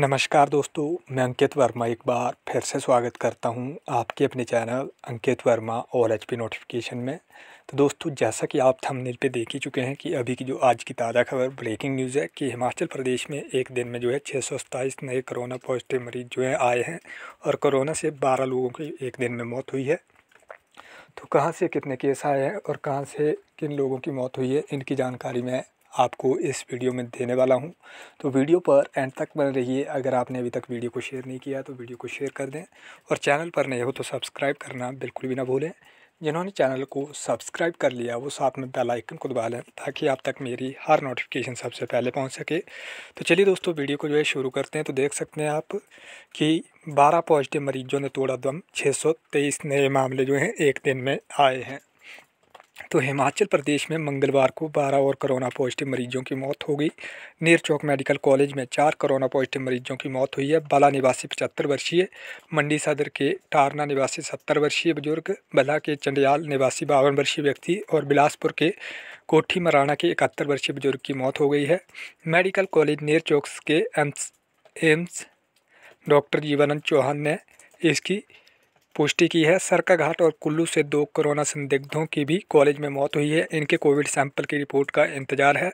नमस्कार दोस्तों मैं अंकित वर्मा एक बार फिर से स्वागत करता हूं आपके अपने चैनल अंकित वर्मा ऑल एच नोटिफिकेशन में तो दोस्तों जैसा कि आप थंबनेल पे देख ही चुके हैं कि अभी की जो आज की ताज़ा खबर ब्रेकिंग न्यूज़ है कि हिमाचल प्रदेश में एक दिन में जो है छः नए कोरोना पॉजिटिव मरीज जो है आए हैं और कोरोना से बारह लोगों की एक दिन में मौत हुई है तो कहाँ से कितने केस आए हैं और कहाँ से किन लोगों की मौत हुई है इनकी जानकारी मैं आपको इस वीडियो में देने वाला हूं तो वीडियो पर एंड तक बने रहिए अगर आपने अभी तक वीडियो को शेयर नहीं किया तो वीडियो को शेयर कर दें और चैनल पर नए हो तो सब्सक्राइब करना बिल्कुल भी ना भूलें जिन्होंने चैनल को सब्सक्राइब कर लिया वो साथ में बेल आइकन को दबा लें ताकि आप तक मेरी हर नोटिफिकेशन सबसे पहले पहुंच सके तो चलिए दोस्तों वीडियो को जो है शुरू करते हैं तो देख सकते हैं आप कि 12 पॉजिटिव मरीजों ने तोड़ा दम 623 नए मामले जो हैं एक दिन में आए हैं तो हिमाचल प्रदेश में मंगलवार को 12 और कोरोना पॉजिटिव मरीजों की मौत हो गई नेर चौक मेडिकल कॉलेज में चार कोरोना पॉजिटिव मरीजों की मौत हुई है बाला निवासी पचहत्तर वर्षीय मंडी सदर के टारना निवासी सत्तर वर्षीय बुजुर्ग बला के चंडियाल निवासी बावन वर्षीय व्यक्ति और बिलासपुर के कोठी मराना के इकहत्तर वर्षीय बुजुर्ग की मौत हो गई है मेडिकल कॉलेज नेर के एम्स एम्स डॉक्टर जीवानंद चौहान ने इसकी पुष्टि की है सरकाघाट और कुल्लू से दो कोरोना संदिग्धों की भी कॉलेज में मौत हुई है इनके कोविड सैंपल की रिपोर्ट का इंतजार है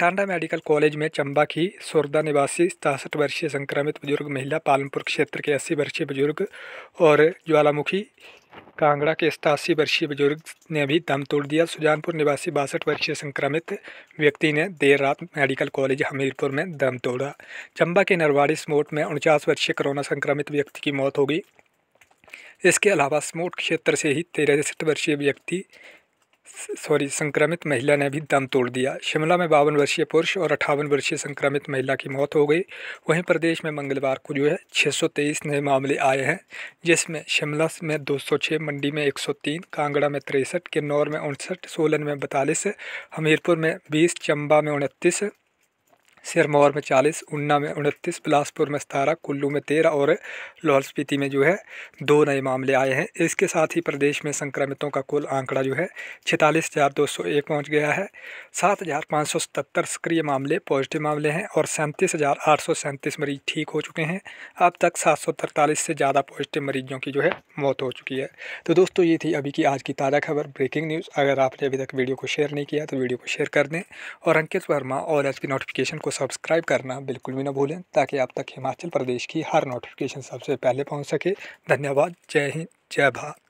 टांडा मेडिकल कॉलेज में चंबा की सुरदा निवासी सतासठ वर्षीय संक्रमित बुजुर्ग महिला पालमपुर क्षेत्र के अस्सी वर्षीय बुजुर्ग और ज्वालामुखी कांगड़ा के सतासी वर्षीय बुजुर्ग ने भी दम तोड़ दिया सुजानपुर निवासी बासठ वर्षीय संक्रमित व्यक्ति ने देर रात मेडिकल कॉलेज हमीरपुर में दम तोड़ा चंबा के नरवाड़ी स्मोट में उनचास वर्षीय कोरोना संक्रमित व्यक्ति की मौत हो गई इसके अलावा स्मोट क्षेत्र से ही तिरसठ वर्षीय व्यक्ति सॉरी संक्रमित महिला ने भी दम तोड़ दिया शिमला में बावन वर्षीय पुरुष और अठावन वर्षीय संक्रमित महिला की मौत हो गई वहीं प्रदेश में मंगलवार को जो है 623 नए मामले आए हैं जिसमें शिमला में 206 मंडी में 103 कांगड़ा में तिरसठ किन्नौर में उनसठ सोलन में बतालीस हमीरपुर में बीस चंबा में उनतीस सिरमौर में चालीस ऊना में उनतीस बिलासपुर में सतारह कुल्लू में तेरह और लाहौल स्पीति में जो है दो नए मामले आए हैं इसके साथ ही प्रदेश में संक्रमितों का कुल आंकड़ा जो है छितालीस हज़ार दो सौ एक पहुँच गया है सात हज़ार पाँच सौ सतहत्तर सक्रिय मामले पॉजिटिव मामले हैं और सैंतीस हज़ार आठ सौ सैंतीस मरीज ठीक हो चुके हैं अब तक सात सौ तरतालीस से ज़्यादा पॉजिटिव मरीजों की जो है मौत हो चुकी है तो दोस्तों ये थी अभी की आज की ताज़ा खबर ब्रेकिंग न्यूज़ अगर आपने अभी तक वीडियो को शेयर नहीं किया तो वीडियो को शेयर कर दें और अंकित वर्मा और एस की नोटिफिकेशन को सब्सक्राइब करना बिल्कुल भी ना भूलें ताकि आप तक हिमाचल प्रदेश की हर नोटिफिकेशन सबसे पहले पहुंच सके धन्यवाद जय हिंद जय भारत